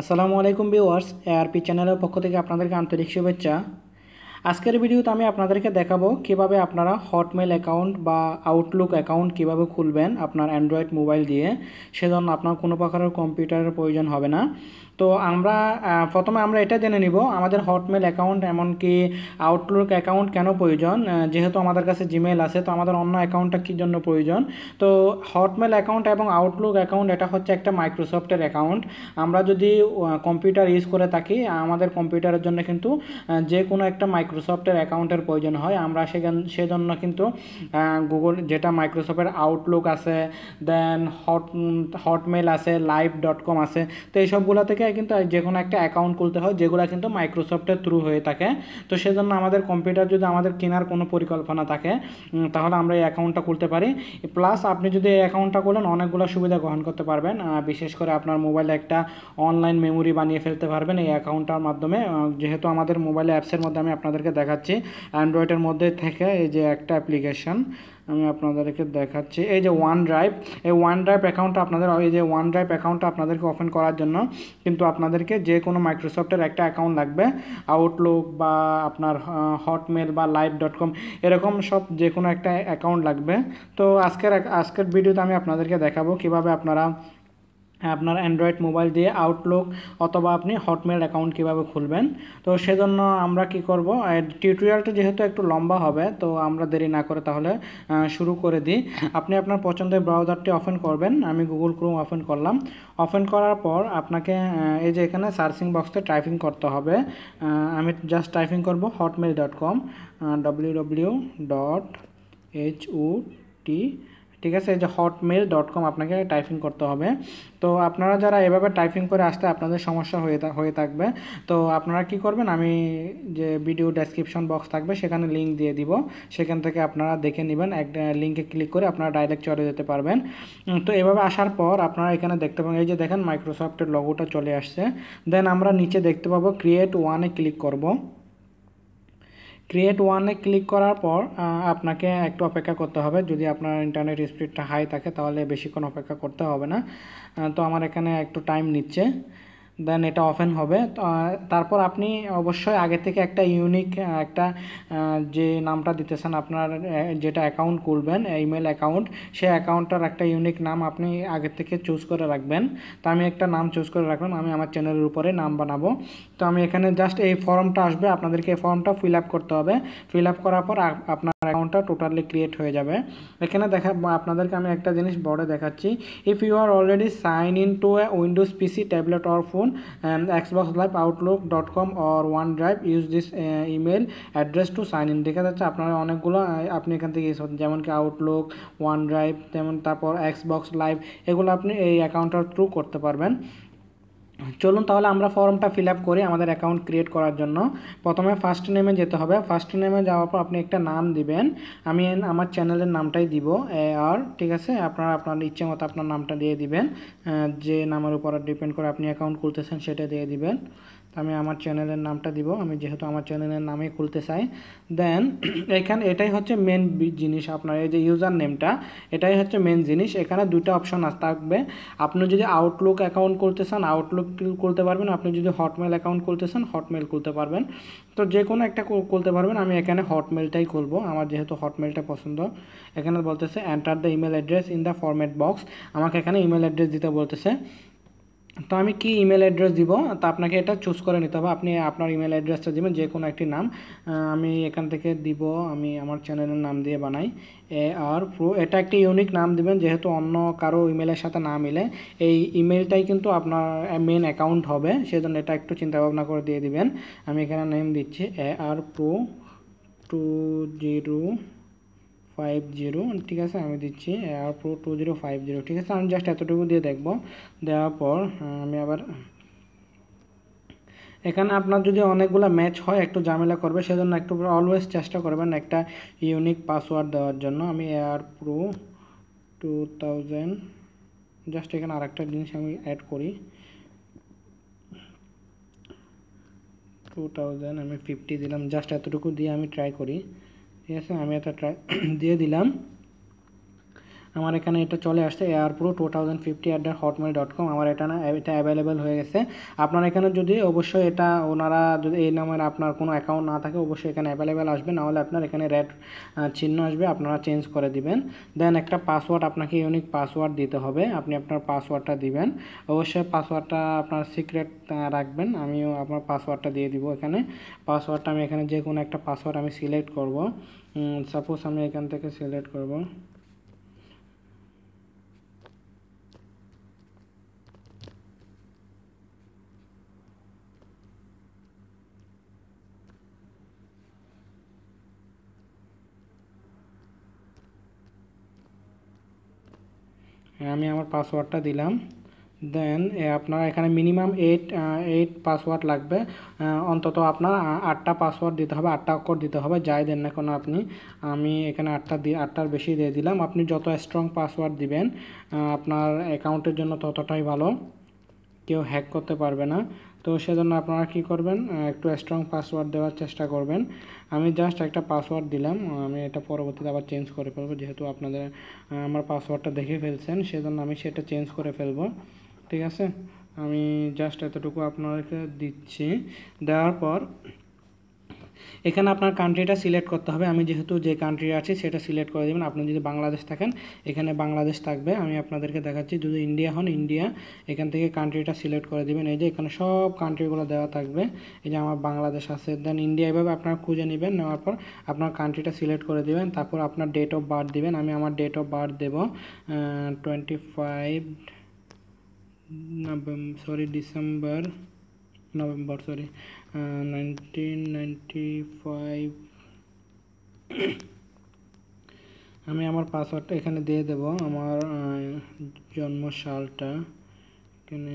আসসালামু আলাইকুম viewers ARP চ্যানেলের পক্ষ থেকে আপনাদেরকে আন্তরিক শুভেচ্ছা আজকের ভিডিওতে আমি আপনাদেরকে দেখাবো কিভাবে আপনারা হটমেল অ্যাকাউন্ট বা আউটলুক অ্যাকাউন্ট কিভাবে খুলবেন আপনার অ্যান্ড্রয়েড মোবাইল দিয়ে সেজন্য আপনার কোনো প্রকারের কম্পিউটারের প্রয়োজন হবে না তো আমরা প্রথমে আমরা এটা জেনে নিব আমাদের হটমেল অ্যাকাউন্ট এমনকি আউটলুক অ্যাকাউন্ট কেন প্রয়োজন যেহেতু আমাদের কাছে জিমেল আছে তো আমাদের অন্য অ্যাকাউন্টটা কী জন্য প্রয়োজন তো হটমেল অ্যাকাউন্ট এবং আউটলুক অ্যাকাউন্ট এটা হচ্ছে একটা মাইক্রোসফটের অ্যাকাউন্ট আমরা যদি কম্পিউটার ইউজ করে থাকি আমাদের কম্পিউটারের জন্য কিন্তু যে কোনো একটা মাইক্রোসফটের অ্যাকাউন্টের প্রয়োজন হয় আমরা সেখান সেজন্য কিন্তু গুগল যেটা মাইক্রোসফটের আউটলুক আছে দেন হট হটমেল আছে লাইভ ডট কম আছে তো এইসবগুলো থেকে এখানে কিন্তু যে কোনো একটা অ্যাকাউন্ট খুলতে হয় যেগুলো কিন্তু মাইক্রোসফটের থ্রু হয়ে থাকে তো সেজন্য আমাদের কম্পিউটার যদি আমাদের কেনার কোনো পরিকল্পনা থাকে তাহলে আমরা এই অ্যাকাউন্টটা খুলতে পারি প্লাস আপনি যদি এই অ্যাকাউন্টটা খুলেন অনেকগুলো সুবিধা গ্রহণ করতে পারবেন বিশেষ করে আপনার মোবাইলে একটা অনলাইন মেমোরি বানিয়ে ফেলতে পারবেন এই অ্যাকাউন্টটার মাধ্যমে যেহেতু আমাদের মোবাইল অ্যাপসের মধ্যে আমি আপনাদেরকে দেখাচ্ছি অ্যান্ড্রয়েডের মধ্যে থেকে এই যে একটা অ্যাপ্লিকেশান আমি আপনাদেরকে দেখাচ্ছি এই যে ওয়ান ড্রাইভ এই ওয়ান ড্রাইভ অ্যাকাউন্টটা আপনাদের এই যে ওয়ান ড্রাইভ অ্যাকাউন্টটা আপনাদেরকে ওপেন করার জন্য কিন্তু আপনাদেরকে যে কোনো মাইক্রোসফটের একটা অ্যাকাউন্ট লাগবে আউটলুক বা আপনার হটমেল বা লাইভ ডট কম এরকম সব যে কোনো একটা অ্যাকাউন্ট লাগবে তো আজকের আজকের ভিডিওতে আমি আপনাদেরকে দেখাবো কিভাবে আপনারা হ্যাঁ, আপনার অ্যান্ড্রয়েড মোবাইল দিয়ে আউটলুক অথবা আপনি হটমেল অ্যাকাউন্ট কিভাবে খুলবেন তো সেজন্য আমরা কি করব টিউটোরিয়ালটা যেহেতু একটু লম্বা হবে তো আমরা দেরি না করে তাহলে শুরু করে দিই আপনি আপনার পছন্দের ব্রাউজারটি অফেন করবেন আমি গুগল ক্রোম অফেন করলাম অফেন করার পর আপনাকে এই যে এখানে সার্চিং বক্সে টাইপিং করতে হবে আমি জাস্ট টাইপিং করব Hotmail dot com W W dot H O T ঠিক আছে যে হটমেল ডট কম আপনাকে টাইপিং করতে হবে তো আপনারা যারা এভাবে টাইপিং করে আসতে আপনাদের সমস্যা হয়ে হয়ে থাকবে তো আপনারা কি করবেন আমি যে ভিডিও ডেসক্রিপশন বক্স থাকবে সেখানে লিঙ্ক দিয়ে দিব সেখান থেকে আপনারা দেখে নেবেন এক লিঙ্কে ক্লিক করে আপনারা ডাইরেক্ট চলে যেতে পারবেন তো এভাবে আসার পর আপনারা এখানে দেখতে পাবেন এই যে দেখেন মাইক্রোসফটের লগোটা চলে আসছে দেন আমরা নিচে দেখতে পাবো ক্রিয়েট ওয়ানে ক্লিক করব ক্রিয়েট ওয়ানে ক্লিক করার পর আপনাকে একটু অপেক্ষা করতে হবে যদি আপনার ইন্টারনেট স্পিডটা হাই থাকে তাহলে বেশিক্ষণ অপেক্ষা করতে হবে না তো আমার এখানে একটু টাইম নিচ্ছে দেন এটা ওপেন হবে তারপর আপনি অবশ্যই আগে থেকে একটা ইউনিক একটা যে নামটা দিতেছেন আপনার যেটা অ্যাকাউন্ট খুলবেন ইমেল অ্যাকাউন্ট সে অ্যাকাউন্টটার একটা ইউনিক নাম আপনি আগে থেকে চুজ করে রাখবেন তো আমি একটা নাম চুজ করে রাখলাম আমি আমার চ্যানেলের উপরে নাম বানাবো তো আমি এখানে জাস্ট এই ফর্মটা আসবে আপনাদেরকে এই ফর্মটা ফিল আপ করতে হবে ফিল আপ করার পর আপনার অ্যাকাউন্টটা টোটালি ক্রিয়েট হয়ে যাবে এখানে দেখা আপনাদেরকে আমি একটা জিনিস বড় দেখাচ্ছি if you are already sign in to a Windows PC tablet or phone on um, xbox live outlook.com or onedrive use this uh, email address to sign in দেখা যাচ্ছে আপনারা অনেকগুলো আপনি এখান থেকে যেমন কি আউটলুক ওয়ান ড্রাইভ যেমন তারপর এক্স বক্স লাইভ এগুলো আপনি এই অ্যাকাউন্টের থ্রু করতে পারবেন চলুন তাহলে আমরা ফর্মটা ফিল আপ করি আমাদের অ্যাকাউন্ট ক্রিয়েট করার জন্য প্রথমে ফার্স্ট নেমে যেতে হবে ফার্স্ট নেমে যাওয়ার পর আপনি একটা নাম দিবেন আমি আমার চ্যানেলের নামটাই দিব এ আর ঠিক আছে আপনারা আপনার ইচ্ছে মতো আপনার নামটা দিয়ে দিবেন যে নামের উপর ডিপেন্ড করে আপনি অ্যাকাউন্ট খুলতেছেন সেটা দিয়ে দিবেন আমি আমার চ্যানেলের নামটা দিব আমি যেহেতু আমার চ্যানেলের নামে খুলতে চাই দেন এখানে এটাই হচ্ছে মেন জিনিস আপনার এই যে ইউজার নেমটা এটাই হচ্ছে মেন জিনিস এখানে দুটো অপশন থাকবে আপনি যদি আউটলুক অ্যাকাউন্ট করতে চান আউটলুক করতে পারবেন আপনি যদি হটমেল অ্যাকাউন্ট খুলতে চান হটমেল খুলতে পারবেন তো যে কোনো একটা করতে পারবেন আমি এখানে হটমেলটাই খুলবো আমার যেহেতু হটমেলটা পছন্দ এখানে বলতেছে enter the email address in the format box আমাকে এখানে ইমেল অ্যাড্রেস দিতে বলতেছে তো আমি কি ইমেল অ্যাড্রেস দিব তা আপনাকে এটা চুজ করে নিতে হবে আপনি আপনার ইমেল অ্যাড্রেসটা দেবেন যে কোনো একটি নাম আমি এখান থেকে দিব আমি আমার চ্যানেলের নাম দিয়ে বানাই এ আর প্রো এটা একটি ইউনিক নাম দিবেন যেহেতু অন্য কারো ইমেলের সাথে না মিলে এই ইমেলটাই কিন্তু আপনার মেন অ্যাকাউন্ট হবে সেজন্য এটা একটু চিন্তা ভাবনা করে দিয়ে দিবেন আমি এখানে নেম দিচ্ছি air pro two zero five zero ঠিক আছে আমি দিচ্ছি air pro two zero five zero ঠিক আছে আমি জাস্ট এতটুকু দিয়ে দেখব দেওয়ার পর আমি আবার এখানে আপনার যদি অনেকগুলো ম্যাচ হয় একটু ঝামেলা করবে সেজন্য একটু অলওয়েজ চেষ্টা করবেন একটা ইউনিক পাসওয়ার্ড দেওয়ার জন্য আমি air pro two thousand just এখানে আরেকটা জিনিস আমি অ্যাড করি টু থাউজেন্ড আমি ফিফটি দিলাম জাস্ট এতটুকু দিয়ে আমি ট্রাই করি ঠিক আছে আমি এটা দিয়ে দিলাম আমার এখানে এটা চলে আসছে air pro two thousand fifty at the Hotmail dot com আমার এটা না এটা অ্যাভেলেবেল হয়ে গেছে আপনার এখানে যদি অবশ্যই এটা ওনারা যদি এই নামের আপনার কোনো অ্যাকাউন্ট না থাকে অবশ্যই এখানে অ্যাভেলেবেল আসবে নাহলে আপনার এখানে রেড চিহ্ন আসবে আপনারা চেঞ্জ করে দিবেন দেন একটা পাসওয়ার্ড আপনাকে ইউনিক পাসওয়ার্ড দিতে হবে আপনি আপনার পাসওয়ার্ডটা দিবেন অবশ্যই পাসওয়ার্ডটা আপনার সিক্রেট রাখবেন আমিও আপনার পাসওয়ার্ডটা দিয়ে দিব এখানে পাসওয়ার্ডটা আমি এখানে যে কোনো একটা পাসওয়ার্ড আমি সিলেক্ট করব সাপোজ আমি এখান থেকে সিলেক্ট করব আমি আমার পাসওয়ার্ডটা দিলাম দেন আপনার এখানে মিনিমাম এইট এইট পাসওয়ার্ড লাগবে অন্তত আপনার আটটা পাসওয়ার্ড দিতে হবে আটটা অক্ষর দিতে হবে যাই দেন না কোনো আপনি আমি এখানে আটটা দিয়ে আটটার বেশি দিয়ে দিলাম আপনি যত স্ট্রং পাসওয়ার্ড দিবেন আপনার অ্যাকাউন্টের জন্য ততটাই ভালো কেউ হ্যাক করতে পারবে না তো সেজন্য আপনারা কি করবেন একটু স্ট্রং পাসওয়ার্ড দেওয়ার চেষ্টা করবেন আমি জাস্ট একটা পাসওয়ার্ড দিলাম আমি এটা পরবর্তীতে আবার চেঞ্জ করে ফেলবো যেহেতু আপনাদের আমার পাসওয়ার্ডটা দেখে ফেলছেন সেজন্য আমি সেটা চেঞ্জ করে ফেলবো ঠিক আছে আমি জাস্ট এতটুকু আপনাদেরকে দিচ্ছি দেওয়ার পর এখানে আপনার কান্ট্রিটা সিলেক্ট করতে হবে আমি যেহেতু যে কান্ট্রি আছে সেটা সিলেক্ট করে দেবেন আপনি যদি বাংলাদেশ থাকেন এখানে বাংলাদেশ থাকবে আমি আপনাদেরকে দেখাচ্ছি যদি ইন্ডিয়া হন ইন্ডিয়া এখান থেকে কান্ট্রিটা সিলেক্ট করে দেবেন এই যে এখানে সব কান্ট্রিগুলো দেওয়া থাকবে এই যে আমার বাংলাদেশ আছে দেন ইন্ডিয়া এভাবে আপনার খুঁজে নেবেন নেওয়ার পর আপনার কান্ট্রিটা সিলেক্ট করে দেবেন তারপর আপনার ডেট অফ বার্থ দেবেন আমি আমার ডেট অফ বার্থ দেবো twenty five November sorry December November sorry আমি আমার পাসওয়ার্ডটা এখানে দিয়ে দেব আমার জন্ম সালটা এখানে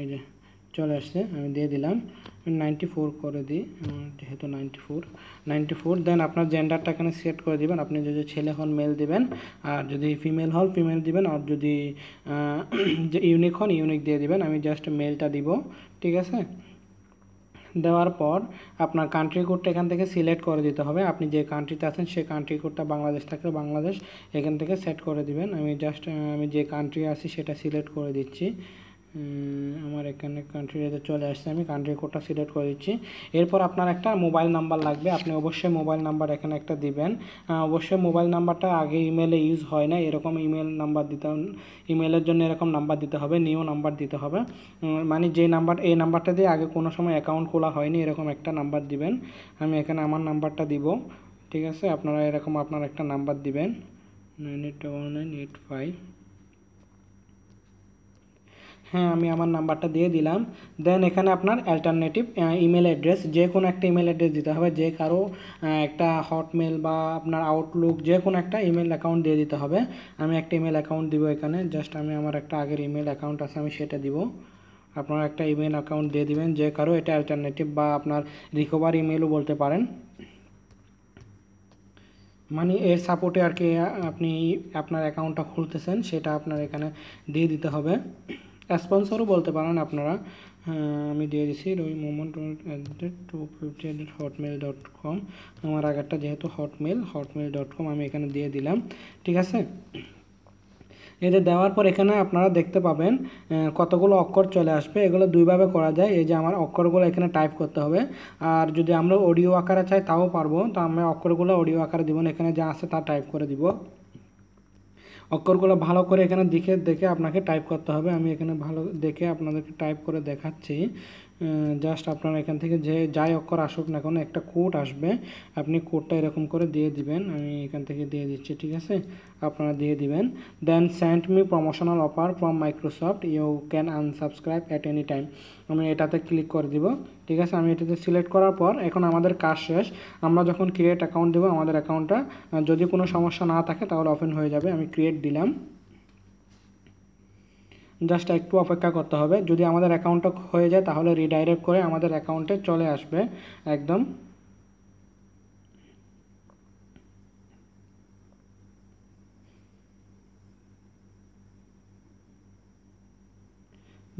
এই যে চলে আসছে আমি দিয়ে দিলাম নাইনটি ফোর করে দিই যেহেতু ninety four ninety four then আপনার জেন্ডারটা এখানে সেট করে দিবেন আপনি যদি ছেলে হন মেল দিবেন আর যদি ফিমেল হন ফিমেল দিবেন আর যদি যে ইউনিক হন ইউনিক দিয়ে দিবেন আমি জাস্ট মেলটা দিব ঠিক আছে দেওয়ার পর আপনার কান্ট্রি কোডটা এখান থেকে সিলেক্ট করে দিতে হবে আপনি যে কান্ট্রিতে আছেন সেই কান্ট্রি কোডটা বাংলাদেশ থাকলে বাংলাদেশ এখান থেকে সেট করে দিবেন আমি জাস্ট আমি যে কান্ট্রি আছি সেটা সিলেক্ট করে দিচ্ছি আমার এখানে কান্ট্রিটাতে চলে আসছে আমি কান্ট্রি কোডটা সিলেক্ট করে দিচ্ছি এরপর আপনার একটা মোবাইল নাম্বার লাগবে আপনি অবশ্যই মোবাইল নাম্বার এখানে একটা দিবেন অবশ্যই মোবাইল নাম্বারটা আগে ইমেলে ইউজ হয় না এরকম ইমেল নাম্বার দিতে ইমেলের জন্য এরকম নাম্বার দিতে হবে নিউ নাম্বার দিতে হবে মানে যে নাম্বার এই নাম্বারটা দিয়ে আগে কোনো সময় অ্যাকাউন্ট খোলা হয়নি এরকম একটা নাম্বার দিবেন আমি এখানে আমার নাম্বারটা দিব ঠিক আছে আপনারা এরকম আপনার একটা নাম্বার দিবেন nine eight one nine eight five হ্যাঁ আমি আমার নাম্বারটা দিয়ে দিলাম দেন এখানে আপনার অ্যাল্টারনেটিভ ইমেল অ্যাড্রেস যে কোনো একটা ইমেল অ্যাড্রেস দিতে হবে যে কারো একটা হটমেল বা আপনার আউটলুক যে কোনো একটা ইমেল অ্যাকাউন্ট দিয়ে দিতে হবে আমি একটা ইমেল অ্যাকাউন্ট দিব এখানে জাস্ট আমি আমার একটা আগের ইমেল অ্যাকাউন্ট আছে আমি সেটা দিব আপনার একটা ইমেল অ্যাকাউন্ট দিয়ে দিবেন যে কারো এটা অ্যাল্টারনেটিভ বা আপনার রিকভার ইমেলও বলতে পারেন মানে এর সাপোর্টে আর কি আপনি আপনার অ্যাকাউন্টটা খুলতেছেন সেটা আপনার এখানে দিয়ে দিতে হবে স্পন্সরও বলতে পারেন আপনারা হ্যাঁ, আমি দিয়ে দিছি রই মোমন two fifty Hotmail dot com আমার আগেরটা যেহেতু হটমেল হটমেল ডট কম আমি এখানে দিয়ে দিলাম ঠিক আছে এতে দেওয়ার পর এখানে আপনারা দেখতে পাবেন কতগুলো অক্ষর চলে আসবে এগুলো দুইভাবে করা যায় এই যে আমার অক্ষরগুলো এখানে টাইপ করতে হবে আর যদি আমরা অডিও আকারে চাই তাও পারবো তো আমরা অক্ষরগুলো অডিও আকারে দিব এখানে যা আছে তা টাইপ করে দিব অক্ষরগুলো ভালো করে এখানে দেখে দেখে আপনাকে টাইপ করতে হবে আমি এখানে ভালো দেখে আপনাদেরকে টাইপ করে দেখাচ্ছি জাস্ট আপনার এখান থেকে যে যাই অক্ষর আসুক না কোনো একটা কোড আসবে আপনি কোডটা এরকম করে দিয়ে দিবেন আমি এখান থেকে দিয়ে দিচ্ছি ঠিক আছে আপনারা দিয়ে দিবেন then send me promotional offer from Microsoft you can unsubscribe at any time আমি এটাতে ক্লিক করে দিব ঠিক আছে আমি এটাতে সিলেক্ট করার পর এখন আমাদের কাজ শেষ আমরা যখন ক্রিয়েট অ্যাকাউন্ট দেবো আমাদের অ্যাকাউন্টটা যদি কোনো সমস্যা না থাকে তাহলে ওপেন হয়ে যাবে আমি ক্রিয়েট দিলাম জাস্ট একটু অপেক্ষা করতে হবে যদি আমাদের অ্যাকাউন্টটা হয়ে যায় তাহলে রিডাইরেক্ট করে আমাদের অ্যাকাউন্টে চলে আসবে একদম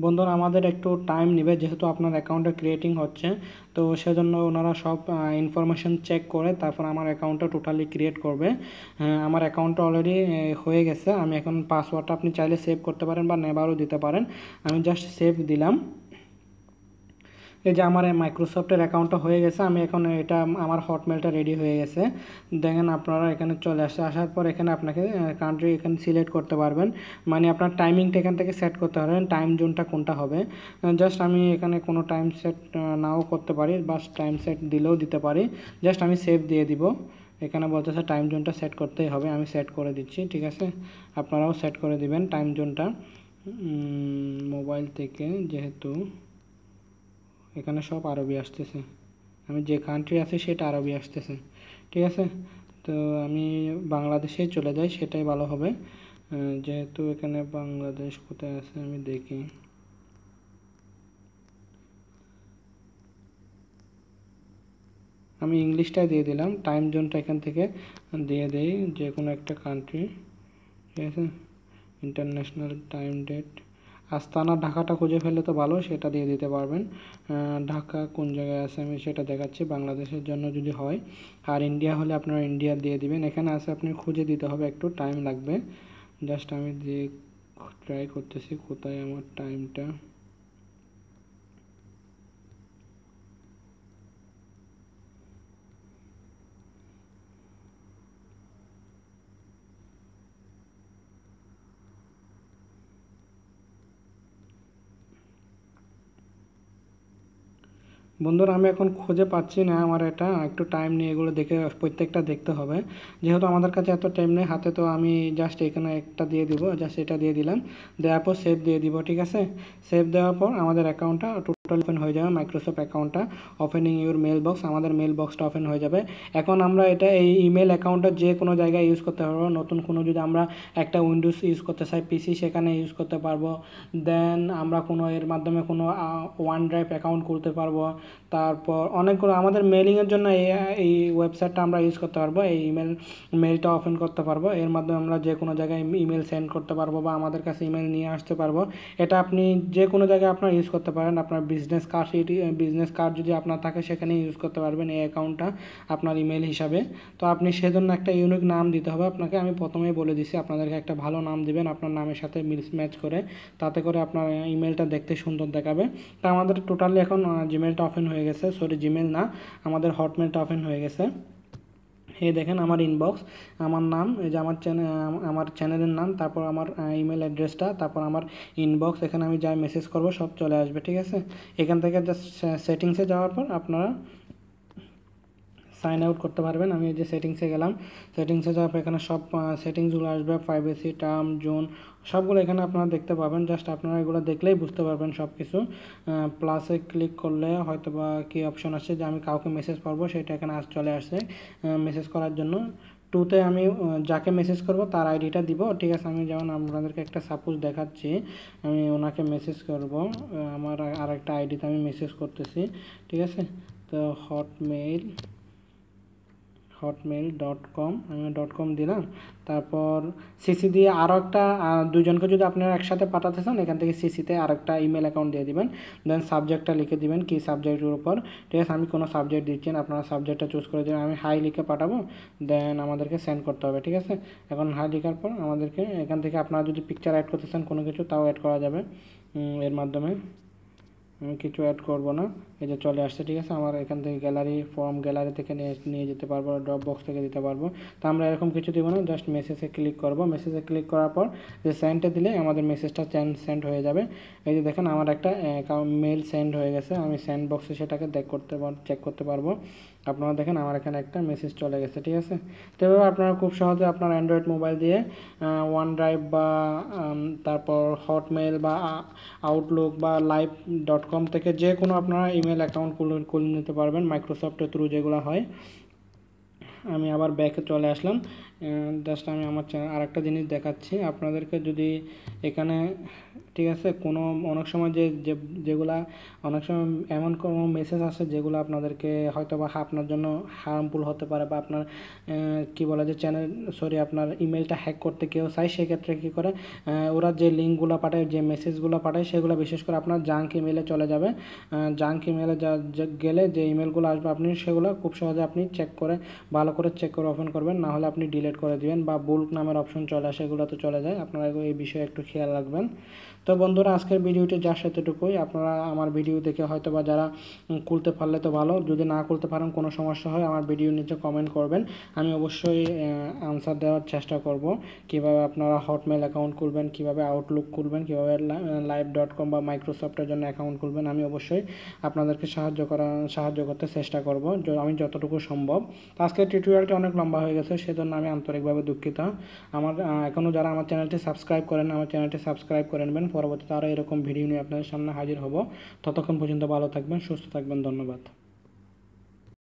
বন্ধুরা আমাদের একটু টাইম নেবে যেহেতু আপনার অ্যাকাউন্টে ক্রিয়েটিং হচ্ছে তো সেজন্য ওনারা সব ইনফরমেশন চেক করে তারপর আমার অ্যাকাউন্টটা টোটালি ক্রিয়েট করবে আমার অ্যাকাউন্টটা অলরেডি হয়ে গেছে আমি এখন পাসওয়ার্ডটা আপনি চাইলে সেভ করতে পারেন বা নেবারও দিতে পারেন আমি জাস্ট সেভ দিলাম এই যে আমার মাইক্রোসফটের অ্যাকাউন্টটা হয়ে গেছে আমি এখন এটা আমার হটমেলটা রেডি হয়ে গেছে দেখেন আপনারা এখানে চলে আসে আসার পর এখানে আপনাকে কান্ট্রি এখানে সিলেক্ট করতে পারবেন মানে আপনার টাইমিংটা এখান থেকে সেট করতে পারবেন টাইম জোনটা কোনটা হবে জাস্ট আমি এখানে কোনো টাইম সেট নাও করতে পারি বা টাইম সেট দিলেও দিতে পারি জাস্ট আমি সেভ দিয়ে দিব এখানে বলতে স্যার টাইম জোনটা সেট করতেই হবে আমি সেট করে দিচ্ছি ঠিক আছে আপনারাও সেট করে দিবেন টাইম জোনটা মোবাইল থেকে যেহেতু এখানে সব আরবি আসতেছে আমি যে কান্ট্রি আছে সেটা আরবি আসতেছে ঠিক আছে তো আমি বাংলাদেশে চলে যাই সেটাই ভালো হবে যেহেতু এখানে বাংলাদেশ কোথায় আছে আমি দেখি আমি ইংলিশটা দিয়ে দিলাম টাইম জোনটা এখান থেকে দিয়ে দেই যে কোনো একটা কান্ট্রি ঠিক আছে ইন্টারন্যাশনাল টাইম ডেট আস্তানা ঢাকাটা খুঁজে ফেললে তো ভালো সেটা দিয়ে দিতে পারবেন ঢাকা কোন জায়গায় আছে আমি সেটা দেখাচ্ছি বাংলাদেশের জন্য যদি হয় আর ইন্ডিয়া হলে আপনারা ইন্ডিয়া দিয়ে দিবেন এখানে আছে আপনি খুঁজে দিতে হবে একটু টাইম লাগবে জাস্ট আমি দিয়ে ট্রাই করতেছি কোথায় আমার টাইমটা বন্ধুরা আমি এখন খুঁজে পাচ্ছি না আমার এটা একটু টাইম নিয়ে এগুলো দেখে প্রত্যেকটা দেখতে হবে যেহেতু আমাদের কাছে এত টাইম নেই হাতে তো আমি জাস্ট এখানে একটা দিয়ে দিব জাস্ট এটা দিয়ে দিলাম দেওয়ার পর সেভ দিয়ে দিব ঠিক আছে সেভ দেওয়ার পর আমাদের অ্যাকাউন্টটা ওপেন হয়ে যাবে মাইক্রোসফট অ্যাকাউন্টটা ওপেনিং ইউর মেল বক্স আমাদের মেল বক্সটা ওপেন হয়ে যাবে এখন আমরা এটা এই ইমেল অ্যাকাউন্টটা যে কোনো জায়গায় ইউজ করতে পারবো নতুন কোনো যদি আমরা একটা উইন্ডোজ ইউজ করতে চাই পিসি সেখানে ইউজ করতে পারবো দেন আমরা কোনো এর মাধ্যমে কোনো ওয়ান ড্রাইভ অ্যাকাউন্ট করতে পারবো তারপর অনেকগুলো আমাদের মেলিংয়ের জন্য এই ওয়েবসাইটটা আমরা ইউজ করতে পারবো এই ইমেল মেলটা ওপেন করতে পারবো এর মাধ্যমে আমরা যে কোনো জায়গায় ইমেল সেন্ড করতে পারবো বা আমাদের কাছে ইমেল নিয়ে আসতে পারবো এটা আপনি যে কোনো জায়গায় আপনার ইউজ করতে পারেন আপনার বিজনেস কার্ড এটি বিজনেস কার্ড যদি আপনার থাকে সেখানে ইউজ করতে পারবেন এই অ্যাকাউন্টটা আপনার ইমেল হিসাবে তো আপনি সেজন্য একটা ইউনিক নাম দিতে হবে আপনাকে আমি প্রথমেই বলে দিছি আপনাদেরকে একটা ভালো নাম দিবেন আপনার নামের সাথে মিস ম্যাচ করে তাতে করে আপনার ইমেলটা দেখতে সুন্দর দেখাবে তা আমাদের টোটালি এখন জিমেলটা অফেন হয়ে গেছে সরি জিমেল না আমাদের হটমেলটা অফেন হয়ে গেছে এই দেখেন আমার ইনবক্স আমার নাম এই যে আমার চ্যানেল আমার চ্যানেলের নাম তারপর আমার ইমেল অ্যাড্রেসটা তারপর আমার ইনবক্স এখানে আমি যা মেসেজ করব সব চলে আসবে ঠিক আছে এখান থেকে জাস্ট সেটিংসে যাওয়ার পর আপনারা সাইন আউট করতে পারবেন আমি যে সেটিংসে গেলাম সেটিংসে যাওয়ার এখানে সব সেটিংসগুলো আসবে প্রাইভেসি টার্ম জোন সবগুলো এখানে আপনারা দেখতে পাবেন জাস্ট আপনারা এগুলো দেখলেই বুঝতে পারবেন সব কিছু প্লাসে ক্লিক করলে হয়তো বা কী অপশন আসছে যে আমি কাউকে মেসেজ পারবো সেটা এখানে আজ চলে আসছে মেসেজ করার জন্য টুতে আমি যাকে মেসেজ করব তার আইডিটা দিব ঠিক আছে আমি যেমন আপনাদেরকে একটা সাপোজ দেখাচ্ছি আমি ওনাকে মেসেজ করব আমার আর একটা আইডিতে আমি মেসেজ করতেছি ঠিক আছে তো হটমেইল হটমেল ডট কম আমি ডট কম দিলাম তারপর সিসি দিয়ে আরও একটা দুজনকে যদি আপনারা একসাথে পাঠাতে চান এখান থেকে সিসিতে আর একটা ইমেল অ্যাকাউন্ট দিয়ে দিবেন দেন সাবজেক্টটা লিখে দিবেন কী সাবজেক্টের উপর ঠিক আছে আমি কোনো সাবজেক্ট দিচ্ছি না আপনারা সাবজেক্টটা চুজ করে দেবেন আমি হাই লিখে পাঠাবো দেন আমাদেরকে সেন্ড করতে হবে ঠিক আছে এখন হাই লিখার পর আমাদেরকে এখান থেকে আপনারা যদি পিকচার অ্যাড করতে চান কোনো কিছু তাও অ্যাড করা যাবে এর মাধ্যমে আমি কিছু অ্যাড করব না এই যে চলে আসছে ঠিক আছে আমার এখান থেকে গ্যালারি ফর্ম গ্যালারি থেকে নিয়ে যেতে পারবো ড্রপ বক্স থেকে দিতে পারবো তা আমরা এরকম কিছু দিব না জাস্ট মেসেজে ক্লিক করবো মেসেজে ক্লিক করার পর যে সেন্ডে দিলে আমাদের মেসেজটা সেন্ড সেন্ড হয়ে যাবে এই যে দেখেন আমার একটা মেল সেন্ড হয়ে গেছে আমি সেন্ড বক্সে সেটাকে দেখ করতে চেক করতে পারবো আপনারা দেখেন আমার এখানে একটা মেসেজ চলে গেছে ঠিক আছে তো এভাবে আপনারা খুব সহজে আপনার অ্যান্ড্রয়েড মোবাইল দিয়ে ওয়ান ড্রাইভ বা তারপর হটমেল বা আউটলুক বা লাইভ ডট কম থেকে যে কোনো আপনারা ইমেল অ্যাকাউন্ট খুলে নিতে পারবেন মাইক্রোসফটের থ্রু যেগুলো হয় আমি আবার ব্যাকে চলে আসলাম জাস্ট আমি আমার চ্যানেল আরেকটা জিনিস দেখাচ্ছি আপনাদেরকে যদি এখানে ঠিক আছে কোনো অনেক সময় যে যেগুলা অনেক সময় এমন কোনো মেসেজ আসে যেগুলো আপনাদেরকে হয়তো বা আপনার জন্য হার্মফুল হতে পারে বা আপনার কি বলে যে চ্যানেল সরি আপনার ইমেলটা হ্যাক করতে কেউ চায় সেক্ষেত্রে কী করে ওরা যে লিঙ্কগুলো পাঠায় যে মেসেজগুলো পাঠায় সেগুলো বিশেষ করে আপনার জাঙ্ক ইমেলে চলে যাবে জাঙ্ক ইমেলে যা গেলে যে ইমেলগুলো আসবে আপনি সেগুলো খুব সহজে আপনি চেক করে ভালো করে চেক করে ওপেন করবেন না হলে আপনি ডিলে ডিলেট করে দিবেন বা বুল্ক নামের অপশন চলে আসে তো চলে যায় আপনারা এই বিষয়ে একটু খেয়াল রাখবেন তো বন্ধুরা আজকের ভিডিওটি যা সাথেটুকুই আপনারা আমার ভিডিও দেখে হয়তো বা যারা খুলতে পারলে তো ভালো যদি না খুলতে পারেন কোনো সমস্যা হয় আমার ভিডিও নিচে কমেন্ট করবেন আমি অবশ্যই আনসার দেওয়ার চেষ্টা করব কিভাবে আপনারা হটমেল অ্যাকাউন্ট খুলবেন কিভাবে আউটলুক খুলবেন কিভাবে লাইভ ডট কম বা মাইক্রোসফটের জন্য অ্যাকাউন্ট খুলবেন আমি অবশ্যই আপনাদেরকে সাহায্য করা সাহায্য করতে চেষ্টা করব আমি যতটুকু সম্ভব আজকের টিউটোরিয়ালটি অনেক লম্বা হয়ে গেছে সেজন্য আমি আন্তরিকভাবে দুঃখিত আমার এখনও যারা আমার চ্যানেলটি সাবস্ক্রাইব করেন আমার চ্যানেলটি সাবস্ক্রাইব করে নেবেন পরবর্তীতে আরও এরকম ভিডিও নিয়ে আপনাদের সামনে হাজির হব ততক্ষণ পর্যন্ত ভালো থাকবেন সুস্থ থাকবেন ধন্যবাদ